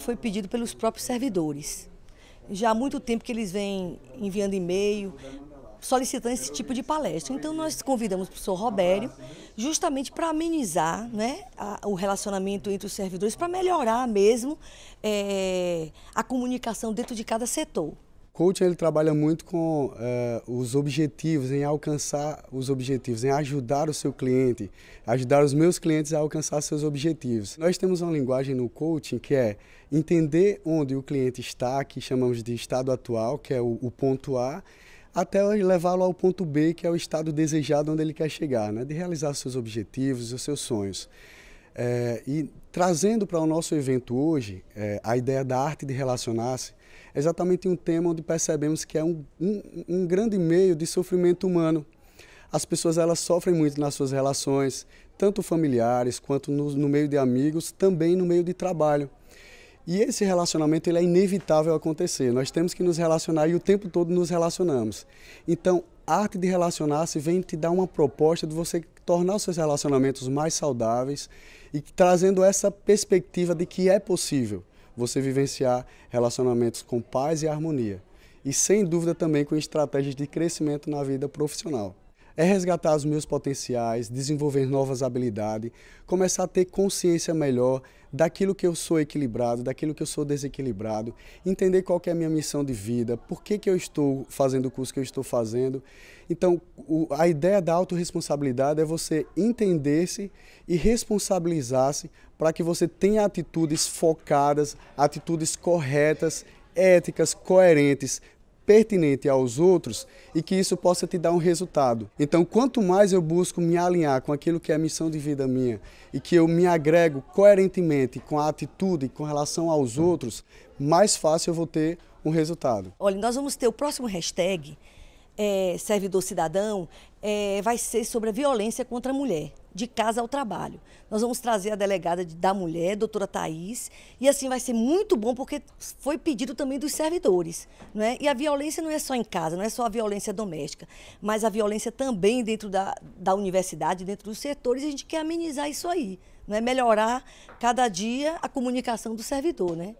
foi pedido pelos próprios servidores. Já há muito tempo que eles vêm enviando e-mail solicitando esse tipo de palestra. Então nós convidamos o professor Robério justamente para amenizar né, a, o relacionamento entre os servidores, para melhorar mesmo é, a comunicação dentro de cada setor. Coaching ele trabalha muito com é, os objetivos, em alcançar os objetivos, em ajudar o seu cliente, ajudar os meus clientes a alcançar seus objetivos. Nós temos uma linguagem no coaching que é entender onde o cliente está, que chamamos de estado atual, que é o, o ponto A, até levá-lo ao ponto B, que é o estado desejado onde ele quer chegar, né? de realizar seus objetivos, os seus sonhos. É, e trazendo para o nosso evento hoje é, a ideia da arte de relacionar-se, é exatamente um tema onde percebemos que é um, um, um grande meio de sofrimento humano. As pessoas elas sofrem muito nas suas relações, tanto familiares quanto no, no meio de amigos, também no meio de trabalho. E esse relacionamento ele é inevitável acontecer. Nós temos que nos relacionar e o tempo todo nos relacionamos. Então, a arte de relacionar-se vem te dar uma proposta de você tornar os seus relacionamentos mais saudáveis e trazendo essa perspectiva de que é possível você vivenciar relacionamentos com paz e harmonia. E sem dúvida também com estratégias de crescimento na vida profissional é resgatar os meus potenciais, desenvolver novas habilidades, começar a ter consciência melhor daquilo que eu sou equilibrado, daquilo que eu sou desequilibrado, entender qual é a minha missão de vida, por que, que eu estou fazendo o curso que eu estou fazendo. Então, o, a ideia da autorresponsabilidade é você entender-se e responsabilizar-se para que você tenha atitudes focadas, atitudes corretas, éticas, coerentes, pertinente aos outros e que isso possa te dar um resultado. Então, quanto mais eu busco me alinhar com aquilo que é a missão de vida minha e que eu me agrego coerentemente com a atitude com relação aos outros, mais fácil eu vou ter um resultado. Olha, nós vamos ter o próximo hashtag é, servidor cidadão é, vai ser sobre a violência contra a mulher de casa ao trabalho. Nós vamos trazer a delegada da mulher, doutora Thais, e assim vai ser muito bom porque foi pedido também dos servidores, não é? E a violência não é só em casa, não é só a violência doméstica, mas a violência também dentro da, da universidade, dentro dos setores, e a gente quer amenizar isso aí, não é? Melhorar cada dia a comunicação do servidor, né?